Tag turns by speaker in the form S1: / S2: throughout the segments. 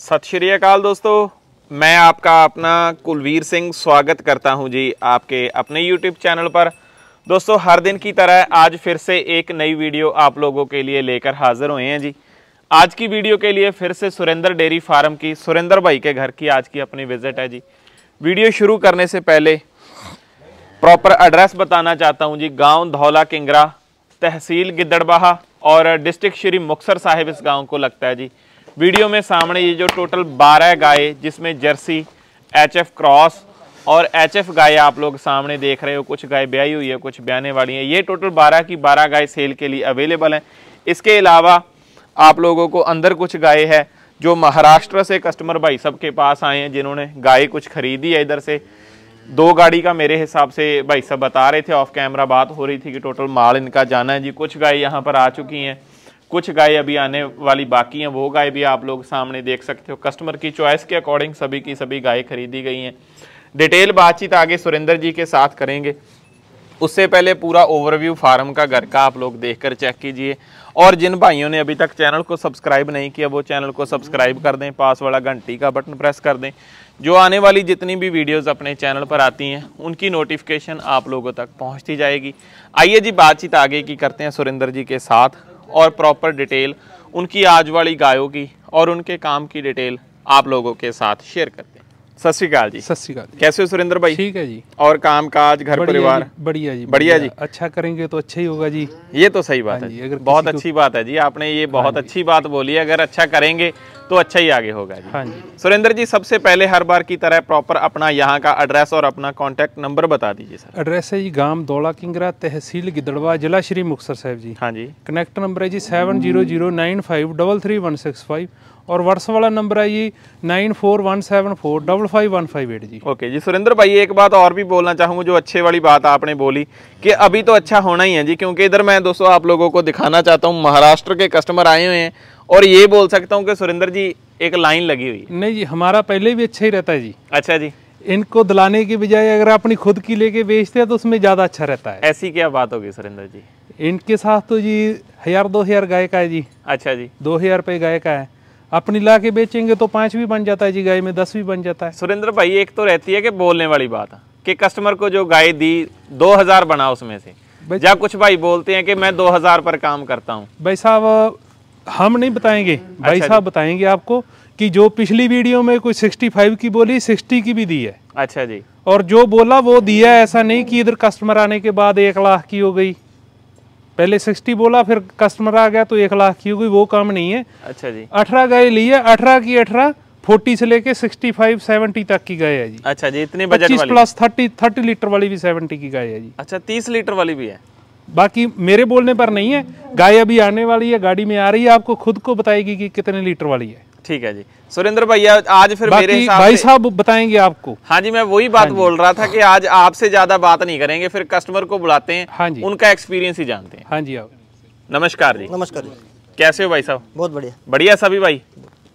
S1: सत श्री अकाल दोस्तों मैं आपका अपना कुलवीर सिंह स्वागत करता हूं जी आपके अपने यूट्यूब चैनल पर दोस्तों हर दिन की तरह आज फिर से एक नई वीडियो आप लोगों के लिए लेकर हाजिर हुए हैं जी आज की वीडियो के लिए फिर से सुरेंद्र डेयरी फार्म की सुरेंद्र भाई के घर की आज की अपनी विज़िट है जी वीडियो शुरू करने से पहले प्रॉपर एड्रेस बताना चाहता हूँ जी गाँव धौला किंगरा तहसील गिद्दड़बाहा और डिस्ट्रिक्ट श्री मुक्सर साहिब इस गाँव को लगता है जी वीडियो में सामने ये जो टोटल 12 गाय जिसमें जर्सी एचएफ क्रॉस और एचएफ गाय आप लोग सामने देख रहे हो कुछ गाय ब्याई हुई है कुछ ब्याने वाली है ये टोटल 12 की 12 गाय सेल के लिए अवेलेबल है इसके अलावा आप लोगों को अंदर कुछ गाय है जो महाराष्ट्र से कस्टमर भाई सबके के पास आए हैं जिन्होंने गाय कुछ खरीदी है इधर से दो गाड़ी का मेरे हिसाब से भाई साहब बता रहे थे ऑफ कैमरा बात हो रही थी कि टोटल माल इनका जाना है जी कुछ गाय यहाँ पर आ चुकी हैं कुछ गाय अभी आने वाली बाकी हैं वो गाय भी आप लोग सामने देख सकते हो कस्टमर की चॉइस के अकॉर्डिंग सभी की सभी गाय खरीदी गई हैं डिटेल बातचीत आगे सुरेंद्र जी के साथ करेंगे उससे पहले पूरा ओवरव्यू फार्म का घर का आप लोग देखकर चेक कीजिए और जिन भाइयों ने अभी तक चैनल को सब्सक्राइब नहीं किया वो चैनल को सब्सक्राइब कर दें पास वाला घंटी का बटन प्रेस कर दें जो आने वाली जितनी भी वीडियोस अपने चैनल पर आती हैं उनकी नोटिफिकेशन आप लोगों तक पहुंचती जाएगी आइए जी बातचीत आगे की करते हैं सुरेंद्र जी के साथ और प्रॉपर डिटेल उनकी आज वाली गायों की और उनके काम की डिटेल आप लोगों के साथ शेयर करें
S2: कैसे
S1: हो सुरेंद्र भाई ठीक है जी और काम काज घर परिवार
S2: बढ़िया जी बढ़िया जी अच्छा करेंगे तो अच्छा ही होगा जी
S1: ये तो सही बात है अगर बहुत अच्छी बात है जी आपने ये बहुत अच्छी बात बोली अगर अच्छा करेंगे तो अच्छा ही आगे होगा जी हाँ जी सुरेंद्र जी सबसे पहले हर बार की तरह प्रॉपर अपना यहाँ का एड्रेस और अपना कॉन्टैक्ट नंबर बता दीजिए सर
S2: एड्रेस है जी गांव दौला किंगरा तहसील गिदड़वा जिला श्री मुक्तर साहब जी हाँ जी कनेक्ट नंबर है जी seven zero zero nine five double three one six five और व्हाट्सअप वाला नंबर है जी nine four one seven four double five one five eight जी
S1: ओके जी सुरेंद्र भाई एक बात और भी बोलना चाहूँगा जो अच्छे वाली बात आपने बोली कि अभी तो अच्छा होना ही है जी क्योंकि इधर मैं दोस्तों आप लोगों को दिखाना चाहता हूँ महाराष्ट्र के कस्टमर आए हुए हैं और ये बोल सकता हूँ कि सुरेंद्र जी एक लाइन लगी हुई
S2: नहीं जी हमारा पहले भी अच्छा ही रहता है जी अच्छा जी इनको दिलाने के बजाय अगर अपनी खुद की लेके बेचते हैं तो उसमें ज़्यादा अच्छा रहता है ऐसी क्या बात होगी सुरेंद्र जी इनके साथ तो जी हजार दो हजार गाय का है जी अच्छा जी दो हजार रुपये गाय का है अपनी ला के बेचेंगे तो पाँच भी बन जाता है जी गाय में दस भी बन जाता है सुरेंद्र भाई
S1: एक तो रहती है कि बोलने वाली बात कि कस्टमर को जो गाय दी दो हजार बना उसमें से जब कुछ भाई बोलते हैं कि मैं दो हजार पर काम करता हूँ
S2: भाई साहब हम नहीं बताएंगे अच्छा भाई साहब बताएंगे आपको कि जो पिछली वीडियो में कोई सिक्सटी फाइव की बोली सिक्सटी की भी दी है अच्छा जी और जो बोला वो दिया ऐसा नहीं कि इधर कस्टमर आने के बाद एक लाख की हो गई पहले सिक्सटी बोला फिर कस्टमर आ गया तो एक लाख की होगी वो काम नहीं है अच्छा जी अठारह गाय ली है अठारह की अठारह फोर्टी से लेके सिक्सटी फाइव सेवेंटी तक की गाय है जी
S1: अच्छा जी इतने पच्चीस प्लस
S2: थर्टी थर्टी लीटर वाली भी सेवेंटी की गाय है जी अच्छा तीस लीटर वाली भी है बाकी मेरे बोलने पर नहीं है गाय अभी आने वाली है गाड़ी में आ रही है आपको खुद को बताएगी कि कितने लीटर वाली है ठीक है जी
S1: सुरेंद्र भैया आज फिर मेरे भाई
S2: साहब बताएंगे आपको
S1: हाँ जी मैं वही बात हाँ बोल रहा था कि आज आपसे ज्यादा बात नहीं करेंगे फिर कस्टमर को बुलाते हैं हाँ जी उनका एक्सपीरियंस ही जानते हैं हाँ जी नमस्कार जी नमस्कार जी कैसे हो भाई साहब बहुत बढ़िया बढ़िया सभी भाई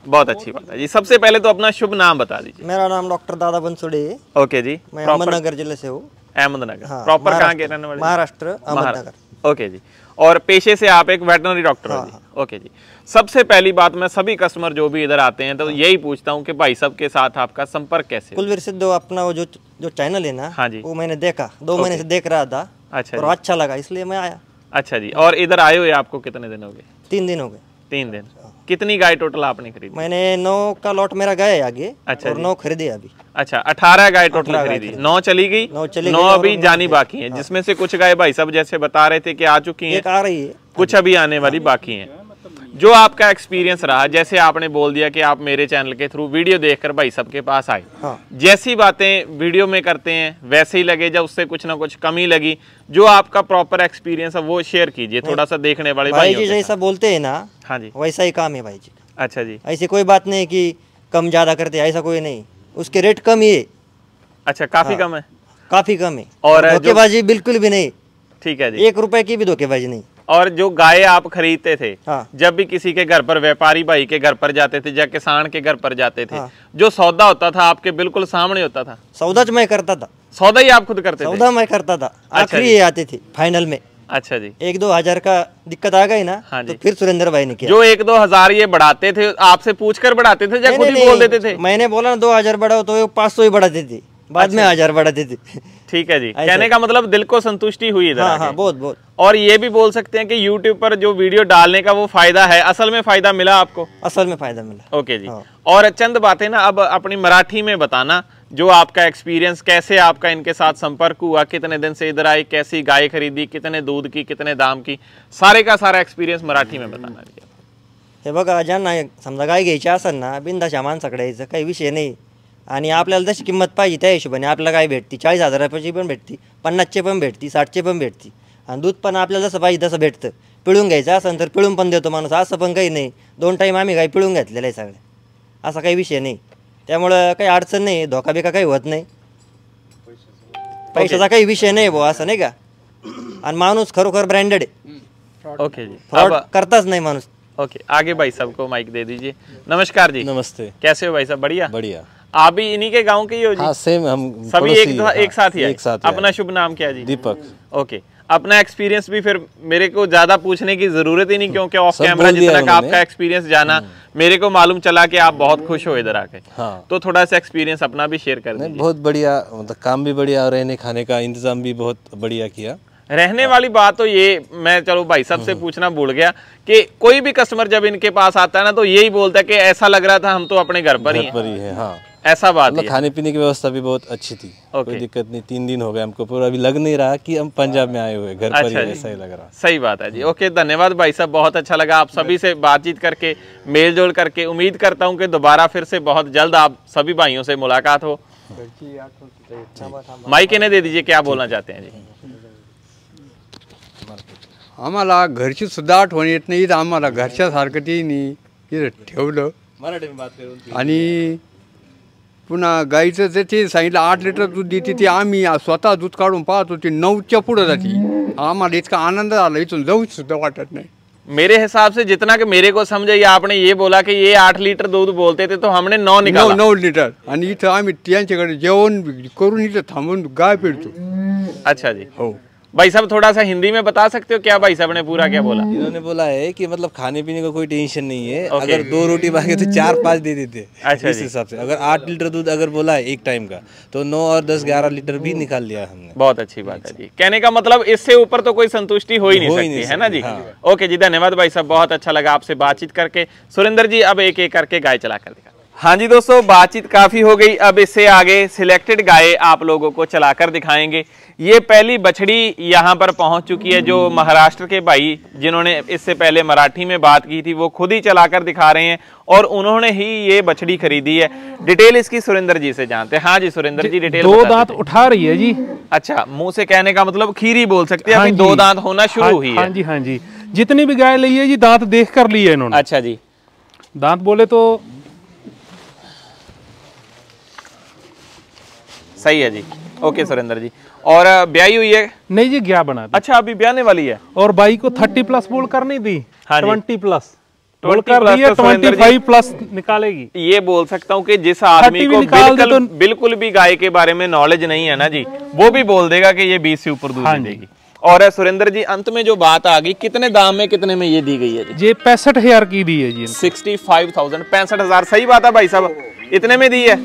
S1: बहुत अच्छी बात है जी सबसे पहले तो अपना शुभ नाम बता दीजिए
S3: मेरा नाम डॉक्टर दादा बंसुड़े
S1: ओके जी अहमदनगर जिले से हूँ अहमदनगर प्रॉपर हाँ, कहाँ के रहने
S3: वाले महाराष्ट्र
S1: ओके जी और पेशे से आप एक वेटनरी डॉक्टर हो हाँ, जी हाँ। ओके जी सबसे पहली बात मैं सभी कस्टमर जो भी इधर आते हैं तो हाँ। यही पूछता हूँ कि भाई सब के साथ आपका संपर्क कैसे कुलवीर
S3: सिद्धू अपना वो जो जो चैनल है ना हाँ जी वो मैंने देखा दो महीने से देख रहा था अच्छा और अच्छा लगा इसलिए मैं आया
S1: अच्छा जी और इधर आए हुए आपको कितने दिन हो गए तीन दिन हो गए तीन दिन हाँ। कितनी गाय टोटल आपने खरीदी
S3: मैंने नौ का लॉट मेरा गए आगे अच्छा और नौ खरीदे अभी
S1: अच्छा अठारह गाय टोटल खरीदी नौ चली गई नौ चली नौ अभी जानी बाकी है हाँ। जिसमें से कुछ गाय भाई सब जैसे बता रहे थे कि आ चुकी है आ रही है कुछ अभी आने वाली बाकी है जो आपका एक्सपीरियंस रहा जैसे आपने बोल दिया कि आप मेरे चैनल के थ्रू वीडियो देखकर भाई सबके के पास आए हाँ। जैसी बातें वीडियो में करते हैं वैसे ही लगे जब उससे कुछ ना कुछ कमी लगी जो आपका प्रॉपर एक्सपीरियंस है वो शेयर कीजिए हाँ। थोड़ा सा देखने वाले भाई, भाई जी जैसा
S3: बोलते हैं ना हाँ जी वैसा ही काम है भाई जी अच्छा जी ऐसी कोई बात नहीं की कम ज्यादा करते ऐसा कोई नहीं उसके रेट कम ही है
S1: अच्छा काफी हाँ। कम है
S3: काफी कम है और धोखेबाजी बिल्कुल भी नहीं ठीक है जी एक रुपए की भी धोखेबाजी नहीं
S1: और जो गाय आप खरीदते थे हाँ। जब भी किसी के घर पर व्यापारी भाई के घर पर जाते थे या किसान के घर पर जाते थे हाँ। जो सौदा होता था आपके बिल्कुल सामने
S3: होता था सौदा मैं करता था सौदा ही आप खुद करते सौदा मैं करता था अच्छा आखिरी आते थे फाइनल में अच्छा जी एक दो हजार का दिक्कत आ गई ना हाँ तो जी तो फिर सुरेंद्र भाई ने किया जो एक दो हजार
S1: ये बढ़ाते थे आपसे पूछ कर बढ़ाते थे या खुद ही बोल देते
S3: थे मैंने बोला ना दो हजार बढ़ाओ तो पाँच सौ ही बढ़ाते थे बाद अच्छा में हजार बढ़ाते थे ठीक है जी कहने का
S1: मतलब दिल को संतुष्टि हुई इधर हाँ, हाँ, बहुत बहुत और ये भी बोल सकते हैं कि YouTube पर जो वीडियो डालने का वो फायदा है असल में फायदा मिला
S3: आपको असल में फायदा मिला
S1: ओके जी हाँ। और चंद बातें ना अब अपनी मराठी में बताना जो आपका एक्सपीरियंस कैसे आपका इनके साथ संपर्क हुआ कितने दिन से इधर आई कैसी गाय खरीदी कितने दूध की कितने दाम की सारे का सारा एक्सपीरियंस मराठी में बताना
S3: हे बघा समझा गाय घ्यायची असेल ना बिंदा सामान यायचं काही विषय नाही आणि आपल्याला जशी किंमत पाहिजे त्या हिशोबाने आपल्याला काय भेटती चाळीस रुपयाची पण भेटती पन्नासचे पण भेटती साठचे पण भेटती आणि दूध पण आपल्याला जसं पाहिजे तसं भेटतं पिळून घ्यायचं असं तर पिळून पण देतो माणूस असं पण काही नाही दोन टाईम आम्ही काही पिळून घेतलेला आहे सगळं असा काही विषय नाही त्यामुळं काही अडचण नाही धोका बिका काही होत नाही पैशाचा काही विषय नाही भाऊ असं नाही का आणि माणूस खरोखर ब्रँडेड आहे ओके फ्रॉड करताच नाही माणूस
S1: ओके आगे भाई साहब को माइक दे दीजिए नमस्कार जी नमस्ते कैसे हो भाई साहब बढ़िया बढ़िया आप भी इन्हीं के गांव के ही हो जी हाँ,
S3: सेम हम सभी एक, हाँ, एक साथ ही एक साथ ही अपना
S1: शुभ नाम क्या जी दीपक ओके अपना एक्सपीरियंस भी फिर मेरे को ज्यादा पूछने की जरूरत ही नहीं हाँ। क्योंकि ऑफ कैमरा जितना का आपका एक्सपीरियंस जाना हाँ। मेरे को मालूम चला कि आप बहुत खुश हो इधर आके हाँ। तो थोड़ा सा एक्सपीरियंस अपना भी शेयर कर बहुत बढ़िया मतलब काम भी बढ़िया रहने खाने का इंतजाम भी बहुत बढ़िया किया रहने हाँ। वाली बात तो ये मैं चलो भाई सबसे हम्म। पूछना भूल गया कि कोई भी कस्टमर जब इनके पास आता है ना तो यही बोलता है कि ऐसा लग रहा था हम तो अपने घर पर ही हैं हाँ। ऐसा बात मतलब है खाने पीने की व्यवस्था भी बहुत अच्छी थी कोई दिक्कत नहीं तीन दिन हो गए हमको पूरा अभी लग नहीं रहा कि हम पंजाब में आए हुए घर अच्छा पर ही अच्छा ऐसा ही लग रहा सही बात है जी ओके हाँ। धन्यवाद भाई साहब बहुत अच्छा लगा आप सभी से बातचीत करके मेल जोल करके उम्मीद करता हूँ कि दोबारा फिर से बहुत जल्द आप सभी भाइयों से मुलाकात हो
S2: तो माइक इन्हें दे दीजिए क्या बोलना चाहते हैं जी आम्हाला घरची सुद्धा आठवण येत नाही तर आम्हाला घरच्याच हरकती नाही ठेवलं आणि पुन्हा गाईचं ते ते सांगितलं आठ लीटर दूध देते थी आम्ही स्वतः दूध काढून पाहतो ती नऊच्या पुढं जाते
S1: आम्हाला इतका आनंद आला इतना जाऊच सुद्धा वाटत नाही मेरे हिसाब से जितना कि मेरे को समझे आपने ये बोला कि ये आठ लीटर दूध बोलते थे तो हमने नौ निकाला नौ, नौ
S2: लीटर इतना इथं आम्ही त्यांच्याकडे जेवण करून गाय पिळतो
S1: अच्छा जी हो भाई साहब थोड़ा सा हिंदी में बता सकते हो क्या भाई साहब ने पूरा क्या बोला इन्होंने बोला है कि मतलब खाने पीने का को कोई टेंशन नहीं है okay. अगर दो रोटी मांगे तो चार पाँच दे देते अच्छा इस हिसाब से अगर आठ लीटर दूध अगर बोला है एक टाइम का तो नौ और दस ग्यारह लीटर भी निकाल लिया हमने बहुत अच्छी बात है अच्छा। जी कहने का मतलब इससे ऊपर तो कोई संतुष्टि हो ही नहीं सकती है ना जी ओके हाँ। जी धन्यवाद भाई साहब बहुत अच्छा लगा आपसे बातचीत करके सुरेंद्र जी अब एक एक करके गाय चला कर दिखा हाँ जी दोस्तों बातचीत काफ़ी हो गई अब इससे आगे सिलेक्टेड गाय आप लोगों को चलाकर दिखाएंगे ये पहली बछड़ी यहाँ पर पहुँच चुकी है जो महाराष्ट्र के भाई जिन्होंने इससे पहले मराठी में बात की थी वो खुद ही चलाकर दिखा रहे हैं और उन्होंने ही ये बछड़ी खरीदी है डिटेल इसकी सुरेंद्र जी से जानते हैं हाँ जी सुरेंद्र जी डिटेल दो दांत उठा रही है जी अच्छा मुंह से कहने का मतलब खीरी बोल सकते हैं हाँ दो दांत होना शुरू हाँ- हुई हाँ है जी
S2: हाँ जी जितनी भी गाय ली है जी दांत देख कर ली है इन्होंने अच्छा जी दांत बोले तो
S1: सही है जी ओके सुरेंद्र जी और ब्याई हुई है नहीं जी ब्याह बना अच्छा अभी
S2: ब्याहने वाली है और भाई को थर्टी प्लस बोल कर नहीं दी हाँ ट्वेंटी प्लस ट्वेंटी फाइव तो
S1: प्लस निकालेगी ये बोल सकता हूँ कि जिस आदमी को बिल्कुल, तो... बिल्कुल भी गाय के बारे में नॉलेज नहीं है ना जी वो भी बोल देगा कि ये बीस से ऊपर दूध हाँ देगी और सुरेंद्र जी अंत में जो बात आ गई कितने दाम में कितने में ये दी गई है जी
S2: ये पैंसठ हजार की दी है जी
S1: सिक्सटी फाइव थाउजेंड पैंसठ हजार सही बात है भाई साहब इतने में दी है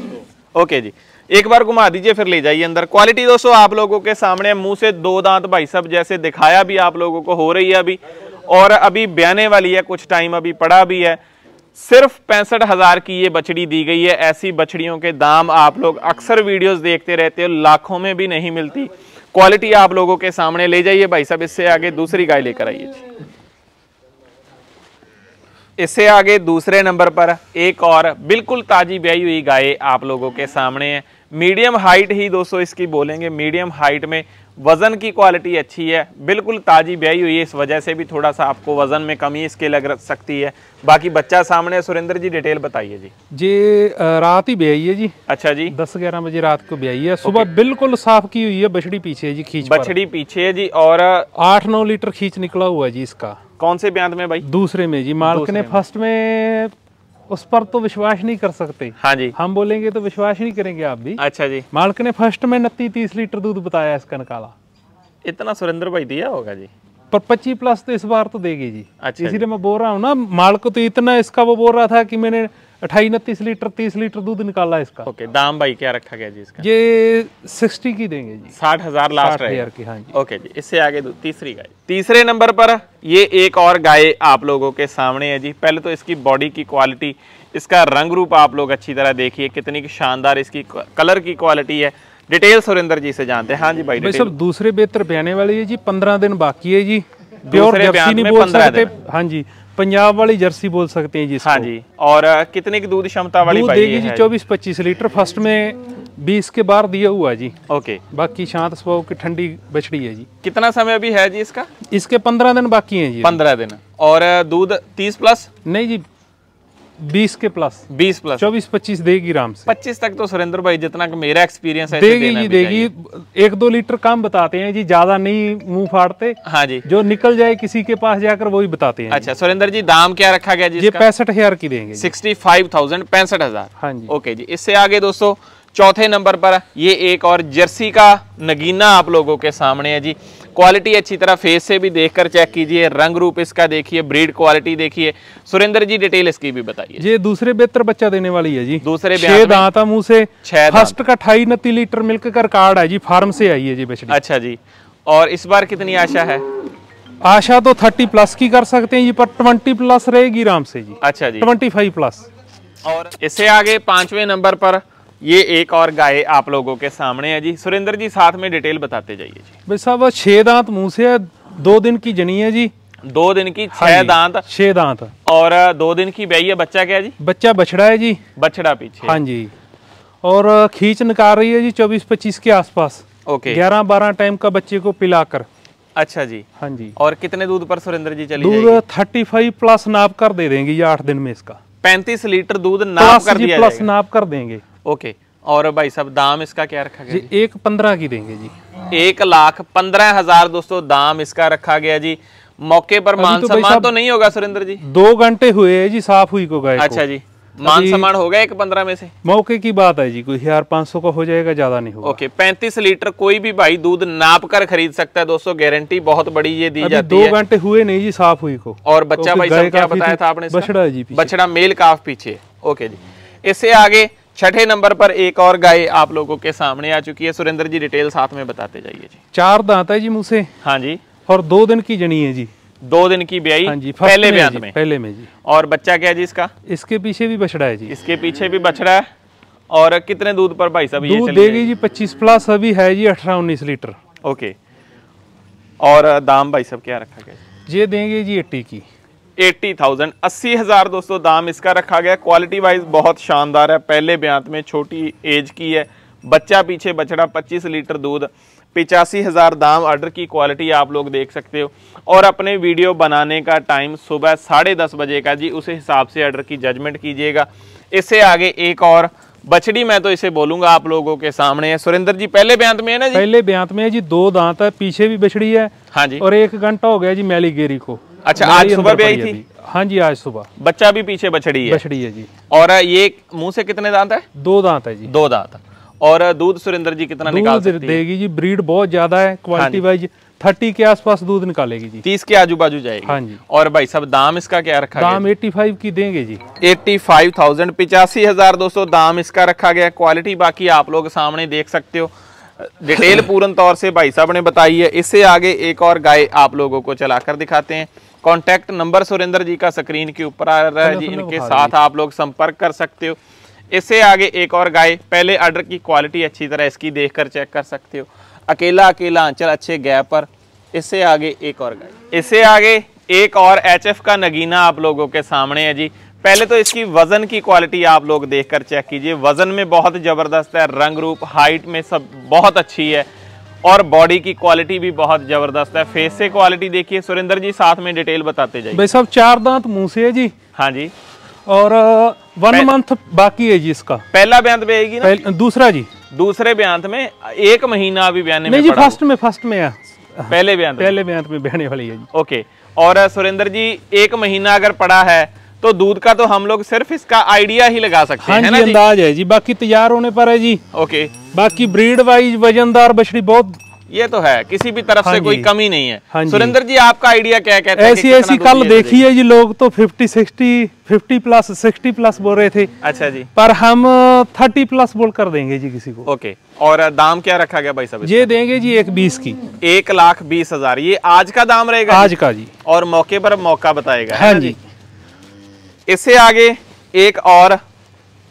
S1: ओके जी एक बार घुमा दीजिए फिर ले जाइए अंदर क्वालिटी दोस्तों आप लोगों के सामने मुंह से दो दांत भाई सब जैसे दिखाया भी आप लोगों को हो रही है अभी और अभी ब्याने वाली है कुछ टाइम अभी पड़ा भी है सिर्फ पैंसठ हज़ार की ये बछड़ी दी गई है ऐसी बछड़ियों के दाम आप लोग अक्सर वीडियोस देखते रहते हो लाखों में भी नहीं मिलती क्वालिटी आप लोगों के सामने ले जाइए भाई साहब इससे आगे दूसरी गाय लेकर आइए इससे आगे दूसरे नंबर पर एक और बिल्कुल ताज़ी ब्याई हुई गाय आप लोगों के सामने है मीडियम हाइट ही दोस्तों इसकी बोलेंगे मीडियम हाइट में वज़न की क्वालिटी अच्छी है बिल्कुल ताज़ी ब्याई हुई है इस वजह से भी थोड़ा सा आपको वज़न में कमी इसके लग सकती है बाकी बच्चा सामने सुरेंद्र जी डिटेल बताइए जी
S2: जी रात ही ब्याई है जी अच्छा जी दस ग्यारह बजे रात को ब्याई है सुबह बिल्कुल साफ की हुई है बछड़ी पीछे है जी खींच बछड़ी पीछे है जी और आठ नौ लीटर खींच निकला हुआ है जी इसका कौन से ब्यांत में भाई दूसरे में जी मालिक ने फर्स्ट में उस पर तो विश्वास नहीं कर सकते हाँ जी हम बोलेंगे तो विश्वास नहीं करेंगे आप भी अच्छा जी मालिक ने फर्स्ट में नती तीस लीटर दूध बताया इसका निकाला इतना सुरेंद्र भाई दिया होगा जी पर पच्चीस प्लस तो इस बार तो देगी जी अच्छा इसीलिए मैं बोल रहा हूँ ना मालक तो इतना इसका वो बोल रहा था कि मैंने अठाई उनतीस लीटर तीस लीटर दूध निकाला इसका ओके
S1: दाम भाई क्या रखा गया जी इसका
S2: ये सिक्सटी की देंगे जी साठ हजार लास्ट हजार की हाँ
S1: जी ओके जी इससे आगे तीसरी गाय तीसरे नंबर पर ये एक और गाय आप लोगों के सामने है जी पहले तो इसकी बॉडी की क्वालिटी इसका रंग रूप आप लोग अच्छी तरह देखिए कितनी शानदार इसकी कलर की क्वालिटी है डिटेल सुरेंद्र जी से जानते हैं हाँ जी भाई सर
S2: दूसरे बेहतर बहने वाली है जी पंद्रह दिन बाकी है जी प्योर जर्सी नहीं बोल सकते हाँ जी पंजाब वाली जर्सी बोल सकते हैं जी हाँ जी और कितने की दूध क्षमता वाली दूध देगी जी चौबीस पच्चीस लीटर फर्स्ट में बीस के बार दिया हुआ जी ओके बाकी शांत स्वभाव की ठंडी बछड़ी है जी
S1: कितना समय अभी है जी इसका
S2: इसके पंद्रह दिन बाकी है जी पंद्रह दिन और दूध तीस प्लस नहीं जी
S1: बीस के प्लस बीस प्लस चौबीस पच्चीस देगी राम से पच्चीस तक तो सुरेंद्र भाई जितना मेरा एक्सपीरियंस है देगी जी देगी
S2: एक दो लीटर कम बताते हैं जी ज्यादा नहीं मुंह फाड़ते हाँ जी जो निकल जाए किसी के पास जाकर वो ही बताते हैं अच्छा
S1: सुरेंद्र जी दाम क्या रखा गया
S2: जी पैंसठ हजार
S1: की देंगे सिक्सटी फाइव थाउजेंड पैंसठ हजार हाँ जी ओके जी इससे आगे दोस्तों चौथे नंबर पर ये एक और जर्सी का नगीना आप लोगों के सामने है जी क्वालिटी अच्छी तरह फेस से भी देखकर चेक कीजिए रंग रूप इसका देखिए ब्रीड क्वालिटी देखिए सुरेंद्र जी डिटेल इसकी
S2: भी बताइए ये दूसरे बेहतर बच्चा देने वाली है जी दूसरे दाता मुंह से छह फर्स्ट का अठाई नती लीटर मिल्क कर कार्ड है जी फार्म से आई है जी बछड़ी अच्छा जी और इस बार कितनी आशा है आशा तो थर्टी प्लस की कर सकते हैं जी पर ट्वेंटी प्लस रहेगी आराम से जी अच्छा जी ट्वेंटी फाइव प्लस
S1: और इससे आगे पांचवें नंबर पर ये एक और गाय आप लोगों के सामने है जी सुरेंद्र जी साथ में डिटेल बताते जाइए जी
S2: भाई साहब छह दांत मुंह से है दो दिन की जनी है जी
S1: दो दिन की छह हाँ दांत छह दांत और दो दिन की ब्याई है बच्चा क्या जी
S2: बच्चा बछड़ा है जी बछड़ा पीछे हाँ जी और खींच निकाल रही है जी चौबीस पच्चीस के आसपास ओके ग्यारह बारह टाइम का बच्चे को पिलाकर अच्छा जी हाँ जी
S1: और कितने दूध पर सुरेंद्र जी चली दूध
S2: थर्टी फाइव प्लस नाप कर दे देंगे ये आठ दिन में इसका
S1: पैंतीस लीटर दूध नाप कर दिया प्लस
S2: नाप कर देंगे ओके
S1: और भाई साहब दाम इसका क्या
S2: रखा गया जी, जी? एक पंद्रह की देंगे जी
S1: एक लाख पंद्रह हजार दोस्तों दाम इसका रखा गया जी मौके पर मान तो सम्मान तो नहीं होगा सुरेंद्र जी
S2: दो घंटे हुए जी साफ हुई को गए अच्छा जी मान सम्मान हो
S1: गया एक पंद्रह में से
S2: मौके की बात है जी कोई हजार पाँच सौ का हो जाएगा ज्यादा नहीं होगा
S1: ओके पैंतीस लीटर कोई भी भाई दूध नाप कर खरीद सकता है दोस्तों गारंटी बहुत बड़ी ये दी जाती दो है दो घंटे
S2: हुए नहीं जी साफ हुई को और बच्चा भाई साहब क्या बताया था आपने बछड़ा जी
S1: बछड़ा मेल काफ पीछे ओके जी इससे आगे छठे नंबर पर एक और गाय आप लोगों के सामने आ चुकी है सुरेंद्र जी डिटेल साथ में बताते जाइए जी
S2: चार दांत है जी मुझसे हाँ जी और दो दिन की जनी है जी
S1: दो दिन की ब्याई हाँ जी पहले ब्याह में पहले में जी और बच्चा क्या है जी इसका
S2: इसके पीछे भी बछड़ा है जी
S1: इसके पीछे भी बछड़ा है और कितने दूध पर भाई साहब दूध देगी
S2: जी पच्चीस प्लस अभी है जी अठारह उन्नीस लीटर ओके
S1: और दाम
S2: भाई साहब क्या रखा गया ये देंगे जी एट्टी की
S1: एट्टी थाउजेंड अस्सी हज़ार दोस्तों दाम इसका रखा गया क्वालिटी वाइज बहुत शानदार है पहले ब्यांत में छोटी एज की है बच्चा पीछे बछड़ा पच्चीस लीटर दूध पिचासी हज़ार दाम ऑर्डर की क्वालिटी आप लोग देख सकते हो और अपने वीडियो बनाने का टाइम सुबह साढ़े दस बजे का जी उस हिसाब से ऑर्डर की जजमेंट कीजिएगा इससे आगे एक और बछड़ी मैं तो इसे बोलूंगा आप लोगों के सामने है सुरेंद्र जी पहले ब्यांत में है
S2: ना जी पहले ब्यांत में है जी दो दांत है पीछे भी बछड़ी है हाँ जी और एक घंटा हो गया जी मैली गेरी को अच्छा आज सुबह भी आई थी हाँ जी आज सुबह
S1: बच्चा भी पीछे बछड़ी है बछड़ी है जी और ये मुंह से कितने दांत है दो दांत है जी दो दांत और दूध सुरेंद्र जी कितना निकाल सकती है देगी
S2: जी ब्रीड बहुत ज्यादा है क्वालिटी वाइज थर्टी के आसपास दूध निकालेगी जी
S1: तीस के आजू बाजू जाएगी हाँ जी और भाई सब दाम इसका क्या रखा दाम
S2: एट्टी फाइव की देंगे जी
S1: एट्टी फाइव थाउजेंड पिचासी हजार दोस्तों दाम इसका रखा गया क्वालिटी बाकी आप लोग सामने देख सकते हो डिटेल पूर्ण तौर से भाई साहब ने बताई है इससे आगे एक और गाय आप लोगों को चलाकर दिखाते हैं कॉन्टैक्ट नंबर सुरेंद्र जी का स्क्रीन के ऊपर आ रहा है जी इनके साथ आप लोग संपर्क कर सकते हो इससे आगे एक और गाय पहले आर्डर की क्वालिटी अच्छी तरह इसकी देख कर चेक कर सकते हो अकेला अकेला आंचल अच्छे गैप पर इससे आगे एक और गाय इससे आगे एक और एफ का नगीना आप लोगों के सामने है जी पहले तो इसकी वजन की क्वालिटी आप लोग देखकर चेक कीजिए वजन में बहुत ज़बरदस्त है रंग रूप हाइट में सब बहुत अच्छी है और बॉडी की क्वालिटी भी बहुत जबरदस्त है फेस से क्वालिटी देखिए सुरेंद्र जी साथ में डिटेल बताते जाइए भाई
S2: साहब चार दांत मुंह से है जी हाँ जी और वन मंथ बाकी है जी इसका पहला बयांत पे आएगी ना दूसरा जी
S1: दूसरे बयांत में एक महीना अभी बयान में जी फर्स्ट
S2: में फर्स्ट में है
S1: पहले बयांत पहले बयांत में बहने वाली है जी ओके और सुरेंद्र जी एक महीना अगर पड़ा है तो दूध का तो हम लोग सिर्फ इसका आइडिया ही लगा सकते हैं हाँ जी अंदाज
S2: है जी बाकी तैयार होने पर है जी ओके बाकी ब्रीड वाइज वजनदार बछड़ी बहुत
S1: ये तो है किसी भी तरफ हाँ से कोई कमी नहीं है हाँ सुरेंद्र जी आपका आइडिया क्या कहते हैं ऐसी ऐसी कल देखी है
S2: जी लोग तो 50 60 50 प्लस 60 प्लस बोल रहे थे अच्छा जी पर हम 30 uh, प्लस बोल कर देंगे जी किसी को ओके
S1: और uh, दाम क्या रखा गया भाई साहब ये देंगे जी एक बीस की एक लाख बीस हजार ये आज का दाम रहेगा आज का जी और मौके पर मौका बताएगा हाँ जी इससे आगे एक और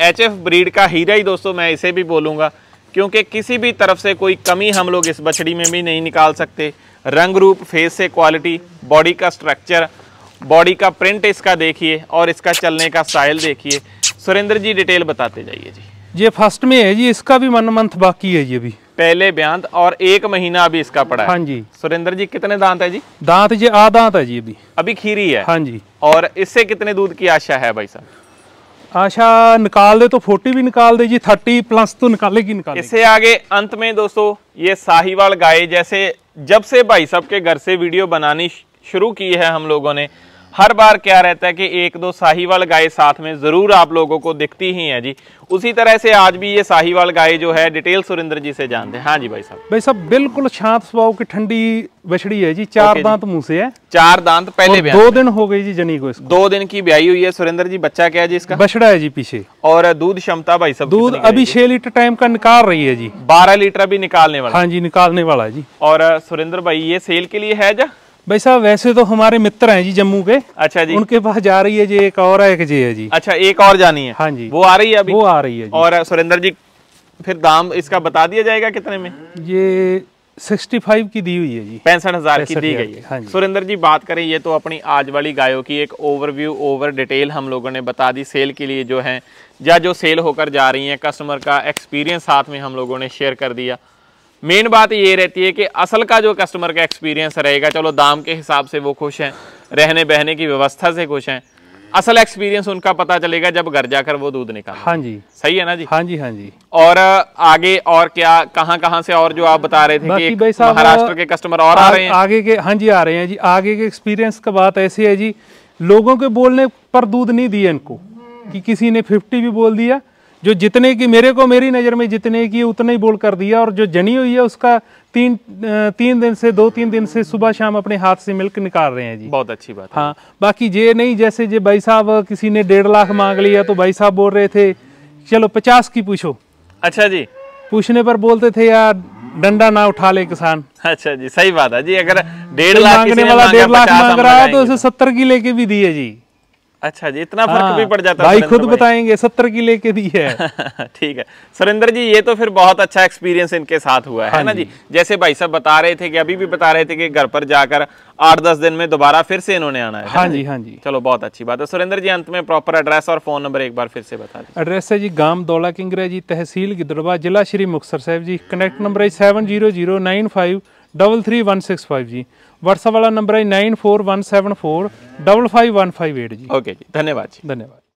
S1: एच एफ ब्रीड का हीरा ही दोस्तों मैं इसे भी बोलूँगा क्योंकि किसी भी तरफ से कोई कमी हम लोग इस बछड़ी में भी नहीं निकाल सकते रंग रूप फेस से क्वालिटी बॉडी का स्ट्रक्चर बॉडी का प्रिंट इसका देखिए और इसका चलने का स्टाइल देखिए सुरेंद्र जी डिटेल बताते जाइए
S2: जी ये फर्स्ट में है जी इसका भी मन मंथ बाकी है ये भी
S1: पहले ब्यांत और एक महीना अभी इसका पड़ा है हाँ जी सुरेंद्र जी कितने दांत है जी
S2: दांत जी आ दांत है जी अभी
S1: अभी खीरी है हाँ जी और इससे कितने दूध की आशा है भाई साहब
S2: आशा निकाल दे तो फोर्टी भी निकाल दे जी थर्टी प्लस तो निकालेगी निकाल इससे
S1: आगे अंत में दोस्तों ये साहिवाल गाय जैसे जब से भाई साहब के घर से वीडियो बनानी शुरू की है हम लोगों ने हर बार क्या रहता है कि एक दो साहिवाल गाय साथ में ज़रूर आप लोगों को दिखती ही है जी उसी तरह से आज भी ये साहिवाल गाय जो है डिटेल सुरेंद्र जी से जानते हैं हाँ जी भाई साहब
S2: भाई साहब बिल्कुल शांत स्वभाव की ठंडी बछड़ी है जी चार दांत मुंह से है चार
S1: दांत पहले दो
S2: दिन हो गई जी जनी को इसको
S1: दो दिन की ब्याई हुई है सुरेंद्र जी बच्चा क्या है जी इसका
S2: बछड़ा है जी पीछे और दूध क्षमता भाई साहब दूध अभी छह लीटर टाइम का निकाल रही है जी
S1: बारह लीटर अभी निकालने
S2: वाला हाँ जी निकालने वाला है जी
S1: और सुरेंद्र भाई ये सेल के लिए है जा
S2: भाई साहब वैसे तो हमारे मित्र हैं जी जम्मू के अच्छा जी उनके पास जा रही है जी एक और है एक जी है जी
S1: अच्छा एक और जानी है हाँ जी वो आ रही है अभी वो आ रही है जी। और सुरेंद्र जी फिर दाम इसका बता दिया जाएगा कितने
S2: में ये 65 की दी हुई है जी पैंसठ हजार की दी गई है हाँ
S1: सुरेंद्र जी बात करें ये तो अपनी आज वाली गायों की एक ओवरव्यू ओवर डिटेल हम लोगों ने बता दी सेल के लिए जो है या जो सेल होकर जा रही है कस्टमर का एक्सपीरियंस साथ में हम लोगों ने शेयर कर दिया मेन बात ये रहती है कि असल का जो कस्टमर का एक्सपीरियंस रहेगा चलो दाम के हिसाब से वो खुश हैं रहने बहने की व्यवस्था से खुश हैं असल एक्सपीरियंस उनका पता चलेगा जब घर जाकर वो दूध निकाल हाँ जी सही है ना जी हाँ जी हाँ जी और आगे और क्या कहाँ कहाँ से और जो आप बता रहे थे कि महाराष्ट्र के कस्टमर और आ, आ रहे हैं
S2: आगे के हाँ जी आ रहे हैं जी आगे के एक्सपीरियंस का बात ऐसी है जी लोगों के बोलने पर दूध नहीं दिए इनको कि किसी ने फिफ्टी भी बोल दिया जो जितने की मेरे को मेरी नज़र में जितने की उतना ही बोल कर दिया और जो जनी हुई है उसका तीन तीन दिन से दो तीन दिन से सुबह शाम अपने हाथ से मिल्क निकाल रहे हैं जी बहुत अच्छी बात हाँ बाकी ये नहीं जैसे जे भाई साहब किसी ने डेढ़ लाख मांग लिया तो भाई साहब बोल रहे थे चलो पचास की पूछो अच्छा जी पूछने पर बोलते थे यार डंडा ना उठा ले किसान
S1: अच्छा जी सही बात है जी अगर डेढ़ लाख मांगने वाला डेढ़ लाख मांग रहा है तो
S2: उसे सत्तर की लेके भी दिए जी
S1: अच्छा जी इतना फर्क हाँ, भी पड़ जाता भाई खुद भाई।
S2: बताएंगे सत्तर की लेके दी है
S1: ठीक है सुरेंद्र जी ये तो फिर बहुत अच्छा एक्सपीरियंस इनके साथ हुआ है हाँ ना जी जैसे भाई साहब बता रहे थे कि अभी भी बता रहे थे कि घर पर जाकर आठ दस दिन में दोबारा फिर से इन्होंने आना है हाँ जी हाँ जी चलो बहुत अच्छी बात है सुरेंद्र जी अंत में प्रॉपर एड्रेस और फोन नंबर एक बार फिर से बता दें
S2: एड्रेस है जी गांव दौला किंगरे जी तहसील गिदड़बा जिला श्री मुक्सर साहब जी कनेक्ट नंबर है seven zero zero nine five double three one six five जी WhatsApp ਵਾਲਾ ਨੰਬਰ ਹੈ 9417455158 ਜੀ ਓਕੇ ਜੀ ਧੰਨਵਾਦ ਜੀ ਧੰਨਵਾਦ